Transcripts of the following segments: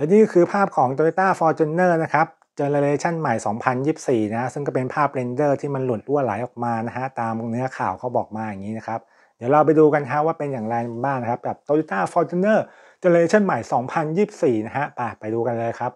และนี่คือภาพของ Toyota Fortuner นะครับเจเนเรชันใหม่ 2024 นะ ซึ่งก็เป็นภาพเรนเดอร์ที่มันหลุดรั่วไหลออกมานะฮะตามเนื้อข่าวเขาบอกมาอย่างนี้นะครับเดี๋ยวเราไปดูกันฮะว่าเป็นอย่างไรบ้างนะครับกับ Toyota Fortuner เจเนเรชันใหม่ 2024 นะฮะไปไปดูกันเลยครับ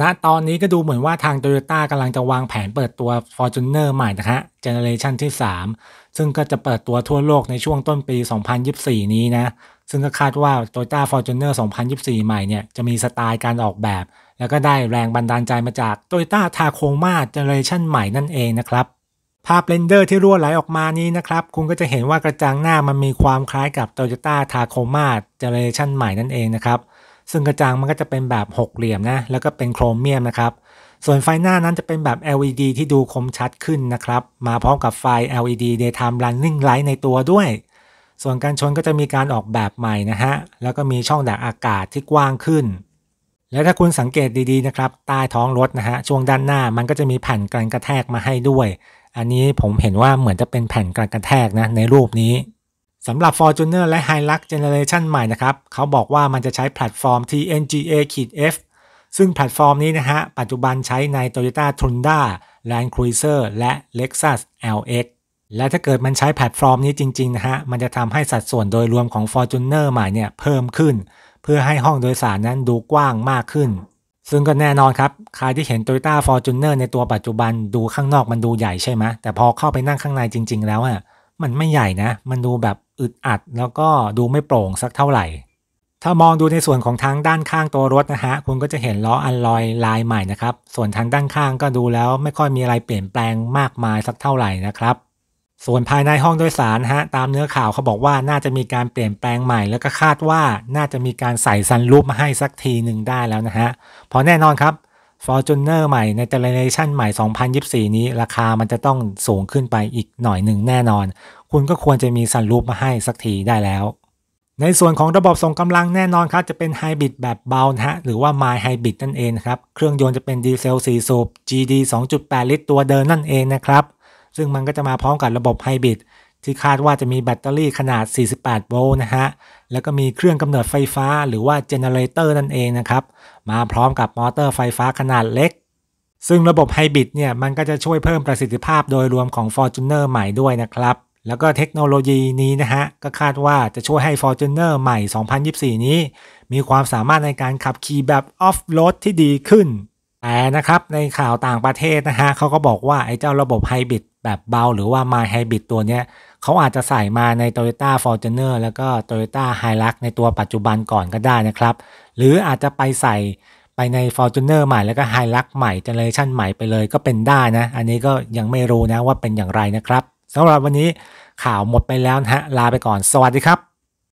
ณนะตอนนี้ก็ดูเหมือนว่าทาง Toyota กำลังจะวางแผนเปิดตัว Fortuner ใหม่นะฮะเจเนเรชันที่ 3 ซึ่งก็จะเปิดตัวทั่วโลกในช่วงต้นปี 2024 นี้นะซึ่งก็คาดว่า Toyota Fortuner 2024 ใหม่เนี่ยจะมีสไตล์การออกแบบ แล้วก็ได้แรงบันดาลใจมาจาก Toyota Tacoma Generation ใหม่นั่นเองนะครับภาพเรนเดอร์ที่รั่วไหลออกมานี้นะครับคุณก็จะเห็นว่ากระจังหน้ามันมีความคล้ายกับ Toyota Tacoma Generation ใหม่นั่นเองนะครับซึ่งกระจังมันก็จะเป็นแบบหกเหลี่ยมนะแล้วก็เป็นโครเมียมนะครับส่วนไฟหน้านั้นจะเป็นแบบ LED ที่ดูคมชัดขึ้นนะครับมาพร้อมกับไฟ LED Daytime Running Light ในตัวด้วยส่วนการชนก็จะมีการออกแบบใหม่นะฮะ แล้วก็มีช่องดักอากาศที่กว้างขึ้น และถ้าคุณสังเกตดีๆนะครับใต้ท้องรถนะฮะช่วงด้านหน้ามันก็จะมีแผ่นกันกระแทกมาให้ด้วย อันนี้ผมเห็นว่าเหมือนจะเป็นแผ่นกันกระแทกนะในรูปนี้สำหรับ Fortuner และ Hilux Generation ใหม่นะครับเขาบอกว่ามันจะใช้แพลตฟอร์ม TNGA-F ซึ่งแพลตฟอร์มนี้นะฮะปัจจุบันใช้ใน Toyota Tundra Land Cruiser และ Lexus LX และถ้าเกิดมันใช้แพลตฟอร์มนี้จริงๆนะฮะ มันจะทำให้สัดส่วนโดยรวมของ Fortuner ใหม่เนี่ยเพิ่มขึ้น เพื่อให้ห้องโดยสารนั้นดูกว้างมากขึ้น ซึ่งก็แน่นอนครับใครที่เห็น Toyota Fortuner ในตัวปัจจุบันดูข้างนอกมันดูใหญ่ใช่ไหมแต่พอเข้าไปนั่งข้างในจริง ๆแล้วอ่ะมันไม่ใหญ่นะ มันดูแบบอึดอัดแล้วก็ดูไม่โปร่งสักเท่าไหร่ถ้ามองดูในส่วนของทางด้านข้างตัวรถนะฮะคุณก็จะเห็นล้ออัลลอยลายใหม่นะครับส่วนทางด้านข้างก็ดูแล้ว ไม่ค่อยมีอะไรเปลี่ยนแปลงมากมายสักเท่าไหร่นะครับส่วนภายในห้องโดยสารฮะตามเนื้อข่าวเขาบอกว่าน่าจะมีการเปลี่ยนแปลงใหม่แล้วก็คาดว่าน่าจะมีการใส่ซันรูปมาให้สักทีหนึ่งได้แล้วนะฮะเพราะแน่นอนครับ Fortuner ใหม่ในเจเนเรชันใหม่2024นี้ ราคามันจะต้องสูงขึ้นไปอีกหน่อยหนึ่งแน่นอน คุณก็ควรจะมีซันรูปมาให้สักทีได้แล้ว ในส่วนของระบบส่งกำลังแน่นอนครับจะเป็นไฮบริดแบบเบาฮะหรือว่า My Hybrid นั่นเองครับเครื่องยนต์จะเป็นดีเซล4สูบ GD 2.8ลิตรตัวเดิมนั่นเองนะครับซึ่งมันก็จะมาพร้อมกับระบบไฮบริดที่คาดว่าจะมีแบตเตอรี่ขนาด 48 โวลต์นะฮะ แล้วก็มีเครื่องกำเนิดไฟฟ้าหรือว่าเจเนเรเตอร์นั่นเองนะครับ มาพร้อมกับมอเตอร์ไฟฟ้าขนาดเล็ก ซึ่งระบบไฮบริดเนี่ยมันก็จะช่วยเพิ่มประสิทธิภาพโดยรวมของ Fortuner ใหม่ด้วยนะครับ แล้วก็เทคโนโลยีนี้นะฮะก็คาดว่าจะช่วยให้ Fortuner ใหม่ 2024 นี้ มีความสามารถในการขับขี่แบบออฟโรดที่ดีขึ้น แต่นะครับในข่าวต่างประเทศนะฮะเขาก็บอกว่าไอ้เจ้าระบบไฮบริดแบบเบาหรือว่า My Hybrid ตัวเนี้ยเขาอาจจะใส่มาใน Toyota Fortuner แล้วก็ Toyota Hilux ในตัวปัจจุบันก่อนก็ได้นะครับ หรืออาจจะไปใส่ ไปใน Fortuner ใหม่ แล้วก็ Hilux ใหม่เจเนอเรชันใหม่ไปเลย ก็เป็นได้นะ อันนี้ก็ยังไม่รู้นะว่าเป็นอย่างไรนะครับสำหรับวันนี้ข่าวหมดไปแล้วนะฮะลาไปก่อนสวัสดีครับ